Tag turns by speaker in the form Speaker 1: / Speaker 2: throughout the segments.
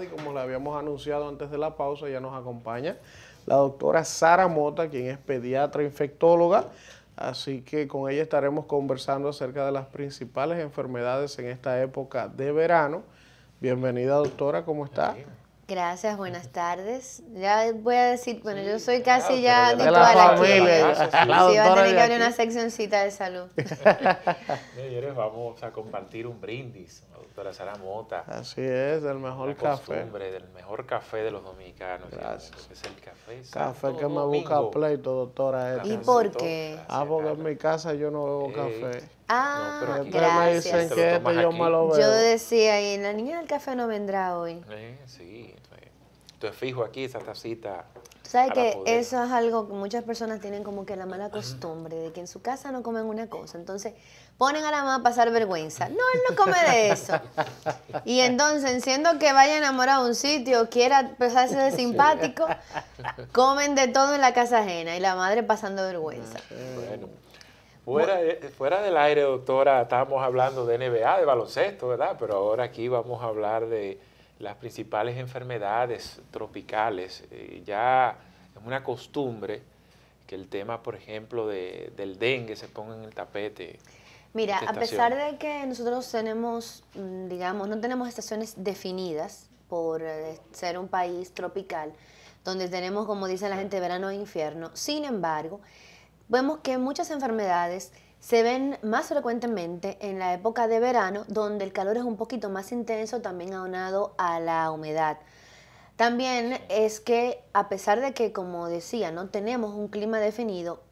Speaker 1: Y como le habíamos anunciado antes de la pausa, ya nos acompaña la doctora Sara Mota, quien es pediatra infectóloga. Así que con ella estaremos conversando acerca de las principales enfermedades en esta época de verano. Bienvenida doctora, ¿cómo está?
Speaker 2: Gracias, buenas tardes. Ya voy a decir, bueno, yo soy casi ya de toda la familia, sí, va a tener que abrir una seccioncita de salud.
Speaker 3: Señores, vamos a compartir un brindis, doctora Sara Mota. Así
Speaker 2: es, el mejor la café. Costumbre,
Speaker 3: del mejor café de los dominicanos. Gracias. Es el café. Café que me
Speaker 1: busca pleito, doctora. Este. ¿Y por qué? Ah, porque en mi casa yo no bebo café. Ah, pero gracias. que yo Yo
Speaker 2: decía, y la niña del café no vendrá hoy.
Speaker 3: Eh, sí, sí, entonces fijo aquí esa tacita.
Speaker 2: sabes que eso es algo que muchas personas tienen como que la mala costumbre de que en su casa no comen una cosa. Entonces ponen a la mamá a pasar vergüenza. No, él no come de eso. Y entonces, siendo que vaya enamorado a un sitio, quiera pasarse de simpático, comen de todo en la casa ajena y la madre pasando vergüenza.
Speaker 3: Bueno. Fuera, fuera, del aire, doctora, estábamos hablando de NBA, de baloncesto, ¿verdad? Pero ahora aquí vamos a hablar de las principales enfermedades tropicales. Eh, ya es una costumbre que el tema, por ejemplo, de, del dengue se ponga en el tapete. Mira, a pesar
Speaker 2: de que nosotros tenemos, mm, digamos, no tenemos estaciones definidas por eh, ser un país tropical, donde tenemos, como dice la gente, verano e infierno, sin embargo, vemos que muchas enfermedades se ven más frecuentemente en la época de verano, donde el calor es un poquito más intenso, también aunado a la humedad. También es que, a pesar de que, como decía, no tenemos un clima definido,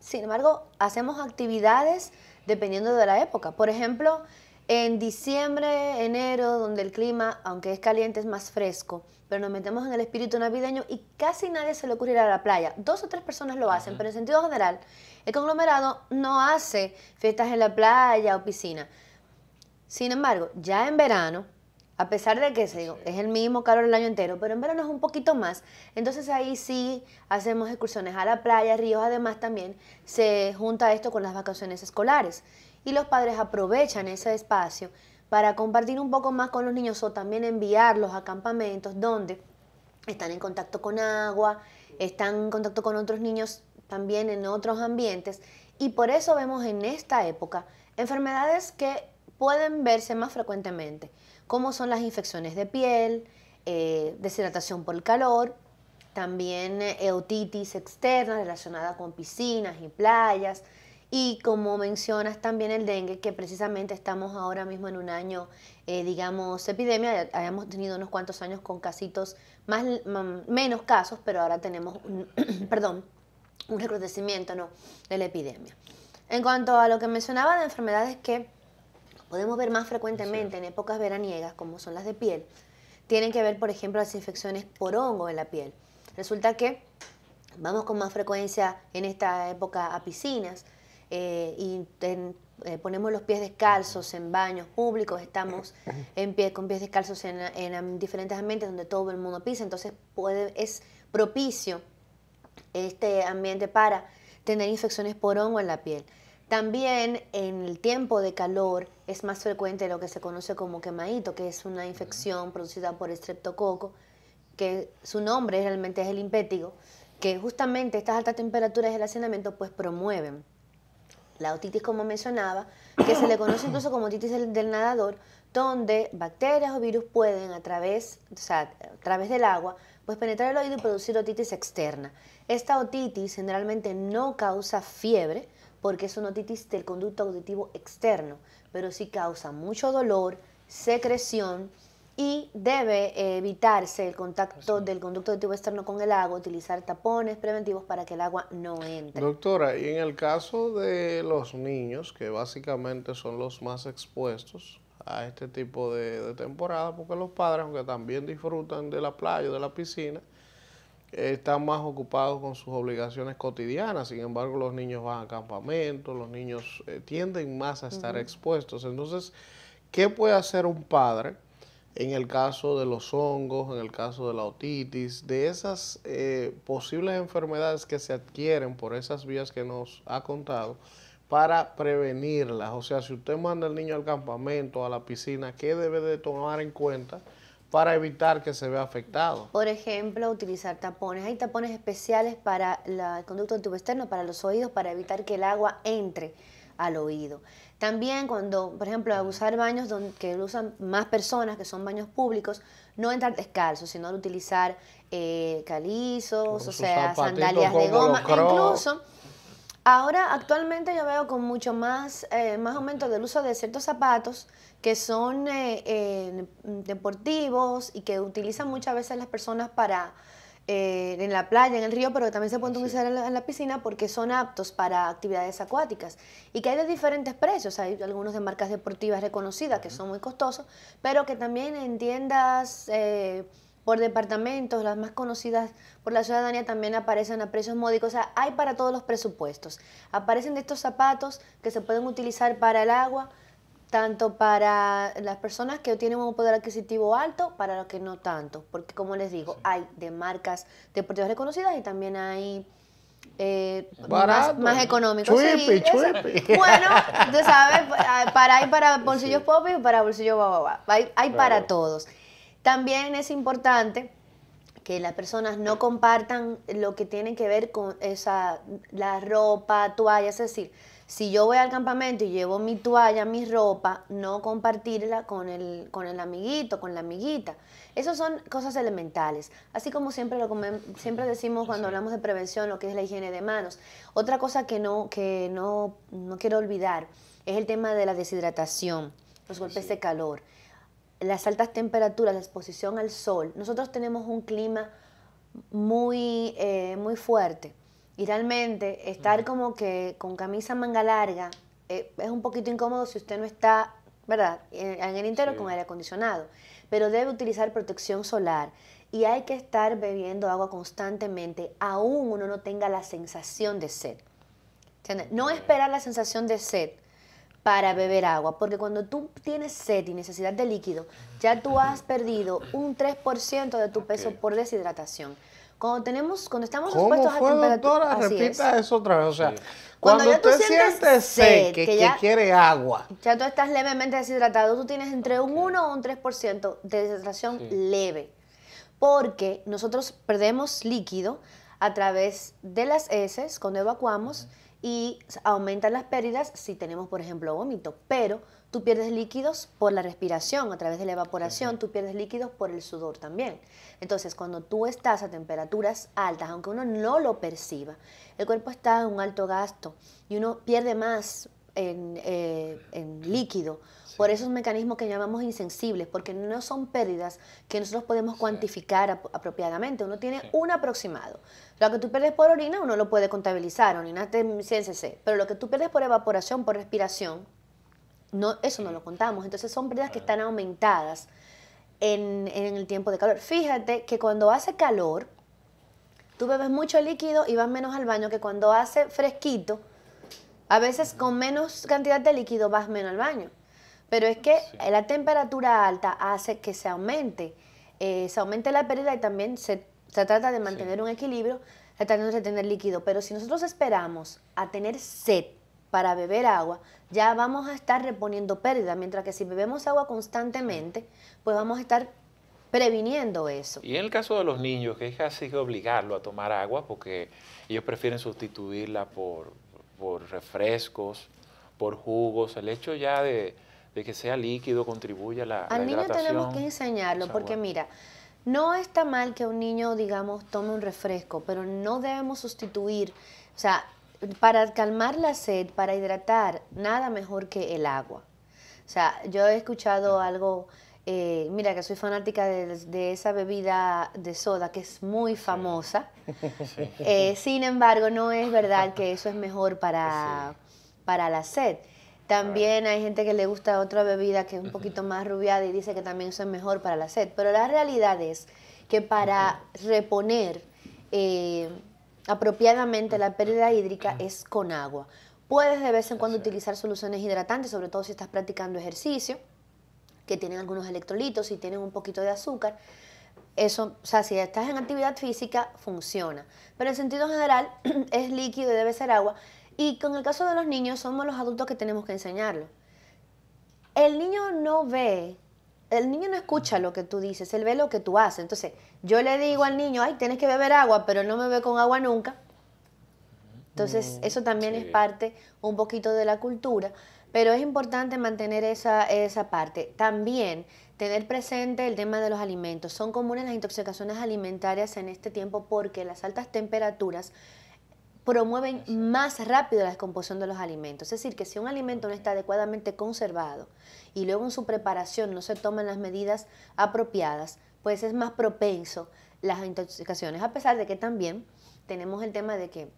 Speaker 2: sin embargo, hacemos actividades dependiendo de la época. Por ejemplo, en diciembre, enero, donde el clima, aunque es caliente, es más fresco, pero nos metemos en el espíritu navideño y casi nadie se le ocurre ir a la playa. Dos o tres personas lo hacen, pero en sentido general, el conglomerado no hace fiestas en la playa o piscina. Sin embargo, ya en verano, a pesar de que se digo, es el mismo calor el año entero, pero en verano es un poquito más. Entonces ahí sí hacemos excursiones a la playa, ríos, además también se junta esto con las vacaciones escolares y los padres aprovechan ese espacio para compartir un poco más con los niños o también enviarlos a campamentos donde están en contacto con agua, están en contacto con otros niños también en otros ambientes y por eso vemos en esta época enfermedades que pueden verse más frecuentemente, como son las infecciones de piel, eh, deshidratación por el calor, también eutitis eh, externa relacionada con piscinas y playas, y como mencionas también el dengue, que precisamente estamos ahora mismo en un año, eh, digamos, epidemia, habíamos tenido unos cuantos años con casitos, mm, menos casos, pero ahora tenemos, un, perdón, un recrudecimiento ¿no? de la epidemia. En cuanto a lo que mencionaba de enfermedades que podemos ver más frecuentemente en épocas veraniegas, como son las de piel, tienen que ver, por ejemplo, las infecciones por hongo en la piel. Resulta que vamos con más frecuencia en esta época a piscinas, eh, y eh, ponemos los pies descalzos en baños públicos, estamos en pie, con pies descalzos en, diferentes ambientes donde todo el mundo pisa, entonces puede, es propicio este ambiente para tener infecciones por hongo en la piel. También en el tiempo de calor es más frecuente lo que se conoce como quemadito, que es una infección producida por estreptococo, que su nombre realmente es el impétigo, que justamente estas altas temperaturas del hacinamiento pues promueven la otitis como mencionaba, que se le conoce incluso como otitis del, nadador, donde bacterias o virus pueden a través, a través del agua pues penetrar el oído y producir otitis externa. Esta otitis generalmente no causa fiebre porque es una otitis del conducto auditivo externo, pero sí causa mucho dolor, secreción, y debe eh, evitarse el contacto del conducto de tubo externo con el agua, utilizar tapones preventivos para que el agua no entre.
Speaker 1: Doctora, y en el caso de los niños, que básicamente son los más expuestos a este tipo de, temporada, porque los padres, aunque también disfrutan de la playa o de la piscina, están más ocupados con sus obligaciones cotidianas, sin embargo los niños van a campamentos, los niños eh, tienden más a estar expuestos. Entonces, ¿qué puede hacer un padre en el caso de los hongos, en el caso de la otitis, de esas eh, posibles enfermedades que se adquieren por esas vías que nos ha contado, para prevenirlas. O sea, si usted manda al niño al campamento, a la piscina, ¿qué debe de tomar en cuenta? para evitar que se vea afectado.
Speaker 2: Por ejemplo, utilizar tapones. Hay tapones especiales para la, el conducto externo, para los oídos, para evitar que el agua entre al oído. También cuando, por ejemplo, usar baños donde, que usan más personas, que son baños públicos, no entrar descalzos, sino utilizar eh, calizos, o sea, sandalias de goma, incluso... Ahora, actualmente yo veo con mucho más, eh, más aumento del uso de ciertos zapatos que son eh, deportivos y que utilizan muchas veces las personas para eh, en la playa, en el río, pero también se pueden utilizar en, la, piscina porque son aptos para actividades acuáticas y que hay de diferentes precios. Hay algunos de marcas deportivas reconocidas que son muy costosos, pero que también en tiendas eh, por departamentos, las más conocidas por la ciudadanía también aparecen a precios módicos. O sea, hay para todos los presupuestos. Aparecen de estos zapatos que se pueden utilizar para el agua tanto para las personas que tienen un poder adquisitivo alto, para los que no tanto, porque como les digo, hay de marcas deportivas reconocidas y también hay... Eh, más, económicos. Bueno, tú sabes, para, hay para bolsillos sí. y para bolsillos bababa. Hay, para todos. También es importante que las personas no compartan lo que tienen que ver con esa, la ropa, toallas, es decir, si yo voy al campamento y llevo mi toalla, mi ropa, no compartirla con el, con el amiguito, con la amiguita. Esas son cosas elementales. Así como siempre, siempre decimos cuando hablamos de prevención, lo que es la higiene de manos. Otra cosa que no, que no, quiero olvidar es el tema de la deshidratación, los golpes de calor, las altas temperaturas, la exposición al sol. Nosotros tenemos un clima muy, eh, muy fuerte y realmente estar como que con camisa manga larga eh, es un poquito incómodo si usted no está, ¿verdad?, en, el interior con aire acondicionado. Pero debe utilizar protección solar y hay que estar bebiendo agua constantemente, aún uno no tenga la sensación de sed. No esperar la sensación de sed para beber agua, porque cuando tú tienes sed y necesidad de líquido, ya tú has perdido un 3% de tu peso por deshidratación. Cuando tenemos, cuando estamos expuestos fue, a temperatura. Doctora, repita eso otra vez. O sea, cuando, tú sientes sed, que, que,
Speaker 1: quiere agua.
Speaker 2: Ya tú estás levemente deshidratado, tú tienes entre un 1 o un 3% de deshidratación leve. Porque nosotros perdemos líquido a través de las heces cuando evacuamos y aumentan las pérdidas si tenemos, por ejemplo, vómito, pero tú pierdes líquidos por la respiración, a través de la evaporación, tú pierdes líquidos por el sudor también. Entonces, cuando tú estás a temperaturas altas, aunque uno no lo perciba, el cuerpo está en un alto gasto y uno pierde más en, eh, en líquido. Por esos mecanismos que llamamos insensibles, porque no son pérdidas que nosotros podemos cuantificar apropiadamente. Uno tiene un aproximado. Lo que tú pierdes por orina, uno lo puede contabilizar, orina, pero lo que tú pierdes por evaporación, por respiración, no, eso no lo contamos. Entonces son pérdidas que están aumentadas en, en el tiempo de calor. Fíjate que cuando hace calor, tú bebes mucho líquido y vas menos al baño que cuando hace fresquito a veces con menos cantidad de líquido vas menos al baño. Pero es que la temperatura alta hace que se aumente, eh, se aumente la pérdida y también se, se trata de mantener un equilibrio, tratando de tener líquido. Pero si nosotros esperamos a tener sed para beber agua, ya vamos a estar reponiendo pérdida, mientras que si bebemos agua constantemente, pues vamos a estar previniendo eso.
Speaker 3: Y en el caso de los niños, que es casi obligarlo a tomar agua porque ellos prefieren sustituirla por, por refrescos, por jugos. El hecho ya de, que sea líquido contribuye a la, Al niño tenemos que enseñarlo, porque mira,
Speaker 2: no está mal que un niño, digamos, tome un refresco, pero no debemos sustituir, o sea, para calmar la sed, para hidratar, nada mejor que el agua. O sea, yo he escuchado algo eh, mira, que soy fanática de, esa bebida de soda que es muy famosa. Eh, sin embargo, no es verdad que eso es mejor para, para la sed. También hay gente que le gusta otra bebida que es un poquito más rubiada y dice que también eso es mejor para la sed. Pero la realidad es que para reponer eh, apropiadamente la pérdida hídrica es con agua. Puedes de vez en cuando utilizar soluciones hidratantes, sobre todo si estás practicando ejercicio que tienen algunos electrolitos y tienen un poquito de azúcar. Eso, o sea, si estás en actividad física, funciona. Pero en sentido general, es líquido y debe ser agua. Y con el caso de los niños, somos los adultos que tenemos que enseñarlo. El niño no ve, el niño no escucha lo que tú dices, él ve lo que tú haces. Entonces, yo le digo al niño, ay, tienes que beber agua, pero no me ve con agua nunca. Entonces, mm, eso también es parte un poquito de la cultura, pero es importante mantener esa, esa parte. También tener presente el tema de los alimentos. Son comunes las intoxicaciones alimentarias en este tiempo porque las altas temperaturas promueven más rápido la descomposición de los alimentos. Es decir, que si un alimento no está adecuadamente conservado y luego en su preparación no se toman las medidas apropiadas, pues es más propenso las intoxicaciones, a pesar de que también tenemos el tema de que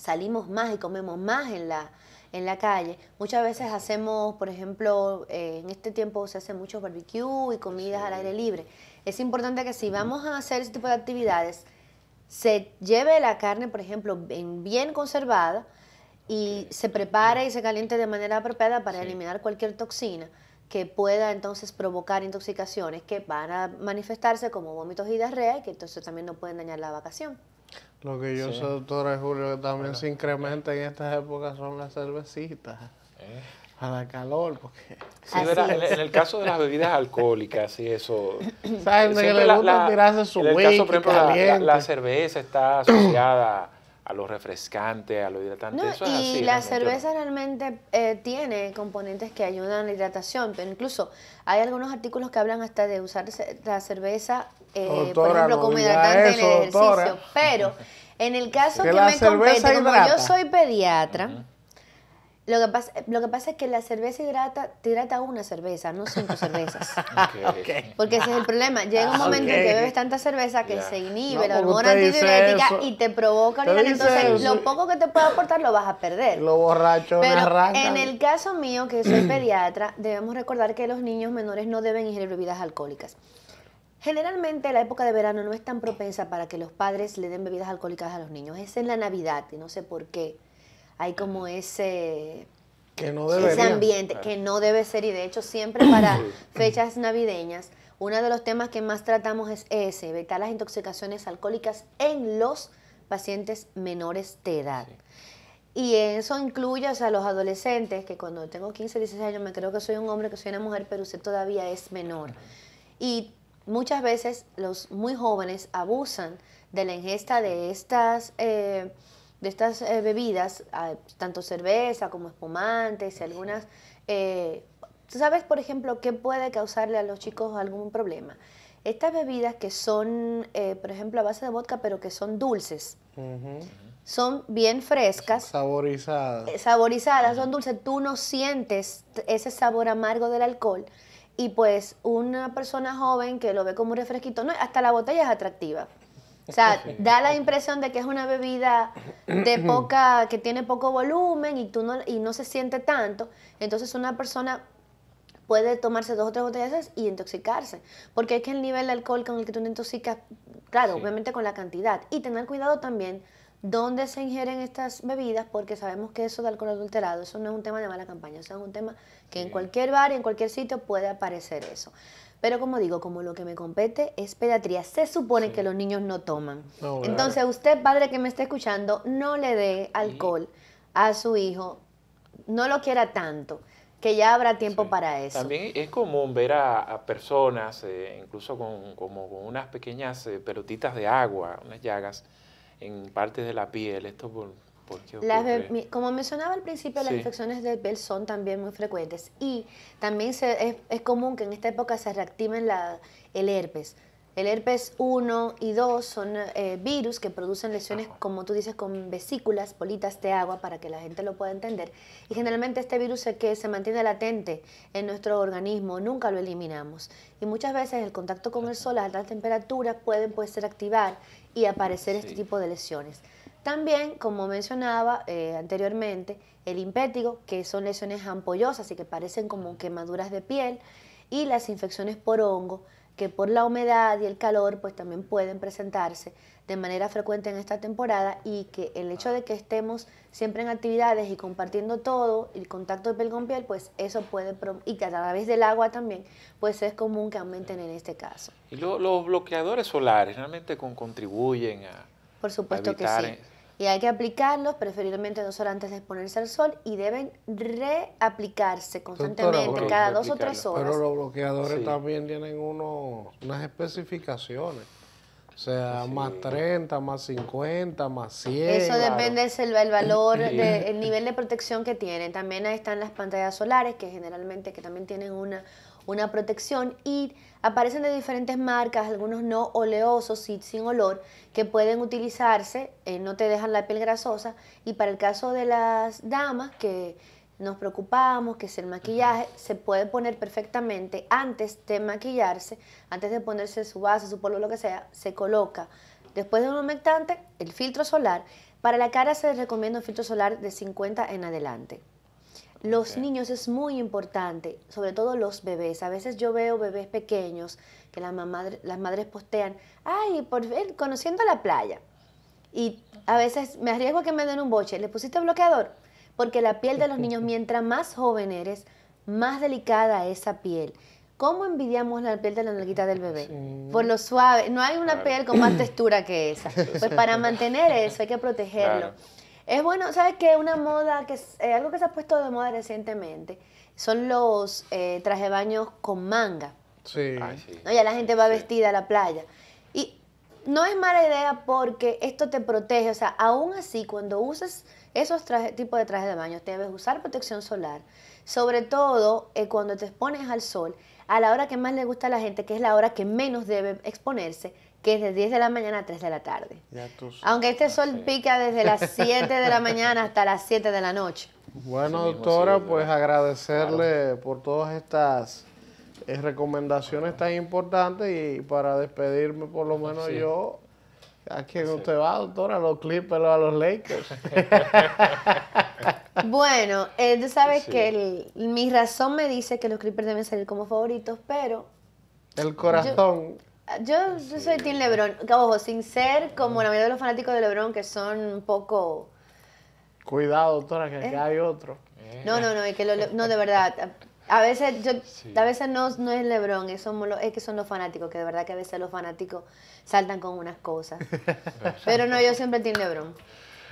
Speaker 2: salimos más y comemos más en la, en la calle. Muchas veces hacemos, por ejemplo, eh, en este tiempo se hacen muchos barbecue y comidas al aire libre. Es importante que si vamos a hacer ese tipo de actividades, se lleve la carne, por ejemplo, bien, bien conservada y se prepare y se caliente de manera apropiada para eliminar cualquier toxina que pueda entonces provocar intoxicaciones que van a manifestarse como vómitos y diarrea y que entonces también no pueden dañar la vacación.
Speaker 1: Lo que yo sé, doctora Julio, que también se incrementa en estas épocas son las cervecitas. Eh. A la calor, porque... en, el caso de las
Speaker 3: bebidas alcohólicas y eso... ¿Sabes? que le gusta su En el caso, por la, cerveza está asociada a lo refrescante, a lo hidratante. eso y la cerveza
Speaker 2: realmente eh, tiene componentes que ayudan a la hidratación. Pero incluso hay algunos artículos que hablan hasta de usar la cerveza eh, por ejemplo, como hidratante en el ejercicio. Pero en el caso que, me compete, como yo soy pediatra, Lo que, pasa, lo que pasa es que la cerveza hidrata, te hidrata una cerveza, no cinco cervezas. Porque ese es el problema. Llega un ah, momento en que bebes tanta cerveza que se inhibe la hormona antidiurética y te provoca orinar. Entonces, lo poco que te pueda aportar lo vas a perder.
Speaker 1: Lo borracho
Speaker 2: Pero en el caso mío, que soy pediatra, debemos recordar que los niños menores no deben ingerir bebidas alcohólicas. Generalmente la época de verano no es tan propensa para que los padres le den bebidas alcohólicas a los niños. Es en la Navidad y no sé por qué. Hay como ese,
Speaker 1: ambiente que no
Speaker 2: debe ser y de hecho siempre para fechas navideñas uno de los temas que más tratamos es ese, evitar las intoxicaciones alcohólicas en los pacientes menores de edad. Y eso incluye a los adolescentes, que cuando tengo 15, 16 años me creo que soy un hombre, que soy una mujer, pero usted todavía es menor. Y muchas veces los muy jóvenes abusan de la ingesta de estas, eh, de estas eh, bebidas, ah, tanto cerveza como espumantes y algunas... Eh, ¿Tú sabes, por ejemplo, qué puede causarle a los chicos algún problema? Estas bebidas que son, por ejemplo, a base de vodka, pero que son dulces, son bien frescas.
Speaker 1: Saborizadas.
Speaker 2: saborizadas, son dulces. Tú no sientes ese sabor amargo del alcohol. Y pues una persona joven que lo ve como un refresquito, no, hasta la botella es atractiva. O sea, da la impresión de que es una bebida
Speaker 3: de poca,
Speaker 2: que tiene poco volumen y tú no, y no se siente tanto. Entonces una persona puede tomarse dos o tres botellas y intoxicarse. Porque es que el nivel de alcohol con el que tú te intoxicas, claro, obviamente con la cantidad. Y tener cuidado también dónde se ingieren estas bebidas, porque sabemos que eso de alcohol adulterado, eso no es un tema de mala campaña, eso es un tema que en cualquier bar y en cualquier sitio puede aparecer eso. Pero como digo, como lo que me compete es pediatría, se supone que los niños no toman. Entonces, usted, padre que me está escuchando, no le dé alcohol a su hijo, no lo quiera tanto que ya habrá tiempo para eso.
Speaker 3: También es común ver a, personas, eh, incluso con, como unas pequeñas eh, pelotitas de agua, unas llagas, en partes de la piel. Esto por, las,
Speaker 2: como mencionaba al principio, las infecciones de piel son también muy frecuentes y también se, es, es, común que en esta época se reactiven la, el herpes. El herpes 1 y 2 son eh, virus que producen lesiones, como tú dices, con vesículas, politas de agua, para que la gente lo pueda entender. Y generalmente este virus es que se mantiene latente en nuestro organismo, nunca lo eliminamos. Y muchas veces el contacto con el sol, a altas temperaturas pueden pues, ser activar y aparecer este tipo de lesiones. También, como mencionaba eh, anteriormente, el impétigo, que son lesiones ampollosas y que parecen como quemaduras de piel, y las infecciones por hongo, que por la humedad y el calor pues también pueden presentarse de manera frecuente en esta temporada y que el hecho de que estemos siempre en actividades y compartiendo todo, el contacto de piel con piel, pues eso puede, y que a través del agua también, pues es común que aumenten en este caso.
Speaker 3: ¿Y los bloqueadores solares realmente con, contribuyen a...
Speaker 2: Por supuesto que sí y hay que aplicarlos preferiblemente dos horas antes de exponerse al sol y deben reaplicarse constantemente cada dos o tres horas. Pero los
Speaker 1: bloqueadores también tienen unas especificaciones. O sea, más 30, más 50, más 100. Eso depende
Speaker 2: del valor, de, el nivel de protección que tienen. También están las pantallas solares, que generalmente que también tienen una una protección y aparecen de diferentes marcas, algunos no oleosos, sin olor, que pueden utilizarse, eh, no te dejan la piel grasosa y para el caso de las damas que nos preocupamos, que es el maquillaje, se puede poner perfectamente antes de maquillarse, antes de ponerse su base, su polvo, lo que sea, se coloca después de un humectante el filtro solar. Para la cara se les recomienda un filtro solar de 50 en adelante. Los niños es muy importante, sobre todo los bebés. A veces yo veo bebés pequeños que las, las madres postean, ay, por ver, conociendo la playa. Y a veces me arriesgo a que me den un boche. ¿Le pusiste bloqueador? Porque la piel de los niños, mientras más joven eres, más delicada esa piel. ¿Cómo envidiamos la piel de la nalguita del bebé? Por lo suave. No hay una piel con más textura que esa. Pues para mantener eso hay que protegerlo. Es bueno, ¿sabes qué? Una moda, que es, eh, algo que se ha puesto de moda recientemente, son los eh, trajes de baños con manga.
Speaker 1: Sí. ¿No?
Speaker 2: Ya la gente va vestida a la playa. Y no es mala idea porque esto te protege. O sea, aún así, cuando uses esos tipos de trajes de baño, debes usar protección solar. Sobre todo eh, cuando te expones al sol, a la hora que más le gusta a la gente, que es la hora que menos debe exponerse, que es de 10 de la mañana a 3 de la tarde. Aunque este ah, sol pica desde las 7 de la mañana hasta las 7 de la noche. Bueno,
Speaker 1: doctora, pues agradecerle por todas estas eh, recomendaciones tan importantes y para despedirme, por lo menos yo, ¿a quién usted va, doctora? ¿A los Clippers o a los Lakers?
Speaker 2: bueno, eh, tú sabes que mi razón me dice que los Clippers deben salir como favoritos, pero...
Speaker 1: El corazón.
Speaker 2: Yo, soy Team LeBron. Ojo, sin ser como la mayoría de los fanáticos de LeBron que son un poco.
Speaker 1: Cuidado, doctora, que eh. hay otro. Eh. No,
Speaker 2: no, no, es que no, de verdad. A veces, a veces no, es Lebron, es, es que son los fanáticos, que de verdad que a veces los fanáticos saltan con unas cosas. Pero no, yo siempre Tim Lebron.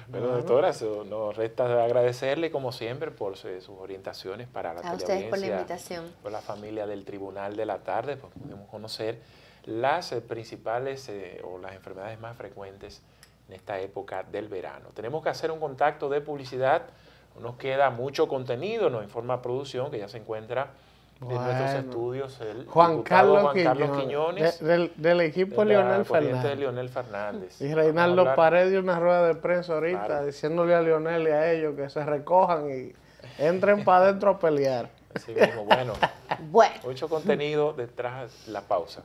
Speaker 3: Bueno, doctora, nos resta agradecerle como siempre por sus orientaciones para la a ustedes por la invitación. Por la familia del Tribunal de la Tarde, porque pudimos conocer las eh, principales eh, o las enfermedades más frecuentes en esta época del verano. Tenemos que hacer un contacto de publicidad. Nos queda mucho contenido, nos informa producción que ya se encuentra en nuestros estudios Juan Carlos, Quiñones,
Speaker 1: del, equipo de Leonel,
Speaker 3: Fernández. Y Reinaldo
Speaker 1: Paredes dio una rueda de prensa ahorita diciéndole a Leonel y a ellos que se recojan y entren para adentro a pelear. bueno,
Speaker 3: bueno. Mucho contenido detrás de la pausa.